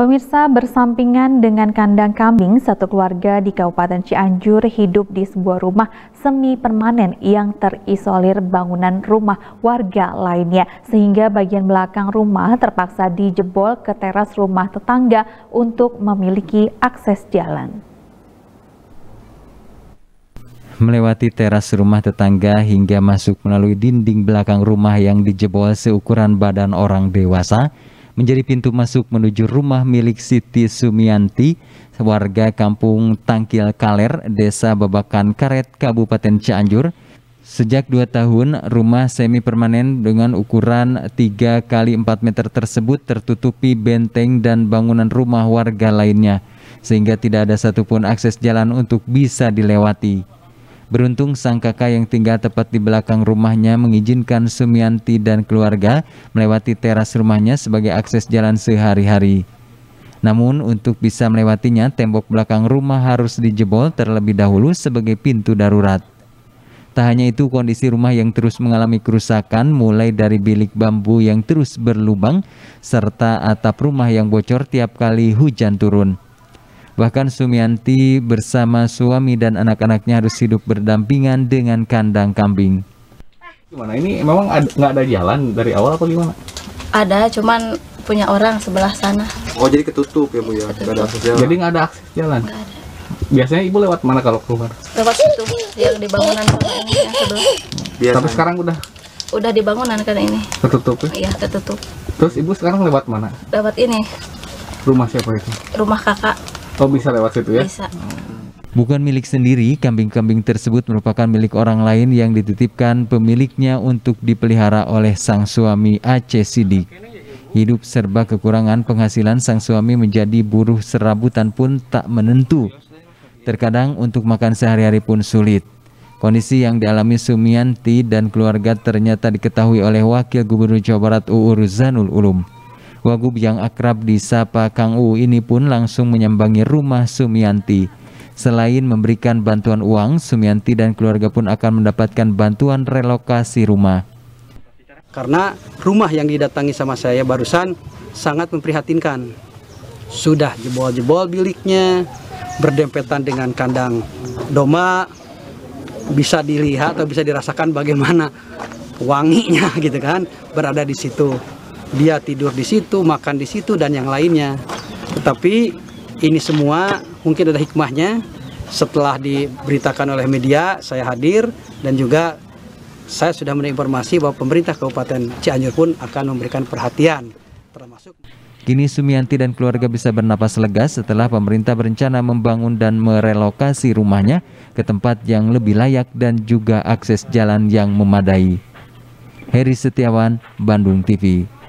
Pemirsa bersampingan dengan kandang kambing, satu keluarga di Kabupaten Cianjur hidup di sebuah rumah semi permanen yang terisolir bangunan rumah warga lainnya sehingga bagian belakang rumah terpaksa dijebol ke teras rumah tetangga untuk memiliki akses jalan. Melewati teras rumah tetangga hingga masuk melalui dinding belakang rumah yang dijebol seukuran badan orang dewasa, menjadi pintu masuk menuju rumah milik Siti Sumianti, warga kampung Tangkil Kaler, Desa Babakan Karet, Kabupaten Cianjur. Sejak dua tahun, rumah semi permanen dengan ukuran 3 kali 4 meter tersebut tertutupi benteng dan bangunan rumah warga lainnya, sehingga tidak ada satupun akses jalan untuk bisa dilewati. Beruntung sang kakak yang tinggal tepat di belakang rumahnya mengizinkan Sumianti dan keluarga melewati teras rumahnya sebagai akses jalan sehari-hari. Namun untuk bisa melewatinya tembok belakang rumah harus dijebol terlebih dahulu sebagai pintu darurat. Tak hanya itu, kondisi rumah yang terus mengalami kerusakan mulai dari bilik bambu yang terus berlubang serta atap rumah yang bocor tiap kali hujan turun. Bahkan Sumianti bersama suami dan anak-anaknya harus hidup berdampingan dengan kandang kambing. Gimana ini memang nggak ada, ada jalan dari awal apa gimana? Ada, cuman punya orang sebelah sana. Oh jadi ketutup ya bu ya? Ketutup. Gak ada akses jalan. Jadi nggak ada akses jalan. Gak ada. Biasanya ibu lewat mana kalau keluar? Lewat situ yang di bangunan sama ini sebelah. Tapi sekarang udah udah di bangunan kan ini. Ketutup ya? Iya ketutup. Terus ibu sekarang lewat mana? Lewat ini. Rumah siapa itu? Rumah kakak. Oh bisa lewat situ ya? Bisa. Bukan milik sendiri, kambing-kambing tersebut merupakan milik orang lain yang dititipkan pemiliknya untuk dipelihara oleh sang suami Aceh Sidik. Hidup serba kekurangan penghasilan sang suami menjadi buruh serabutan pun tak menentu. Terkadang untuk makan sehari-hari pun sulit. Kondisi yang dialami Sumianti dan keluarga ternyata diketahui oleh Wakil Gubernur Jawa Barat UU Ruzanul Ulum. Wagub yang akrab disapa Kang U ini pun langsung menyambangi rumah Sumianti. Selain memberikan bantuan uang, Sumianti dan keluarga pun akan mendapatkan bantuan relokasi rumah. Karena rumah yang didatangi sama saya barusan sangat memprihatinkan. Sudah jebol-jebol biliknya, berdempetan dengan kandang doma. bisa dilihat atau bisa dirasakan bagaimana wanginya gitu kan berada di situ dia tidur di situ, makan di situ, dan yang lainnya. Tetapi ini semua mungkin ada hikmahnya. Setelah diberitakan oleh media, saya hadir dan juga saya sudah menerima informasi bahwa pemerintah Kabupaten Cianjur pun akan memberikan perhatian termasuk Kini Sumianti dan keluarga bisa bernapas lega setelah pemerintah berencana membangun dan merelokasi rumahnya ke tempat yang lebih layak dan juga akses jalan yang memadai. Heri Setiawan, Bandung TV.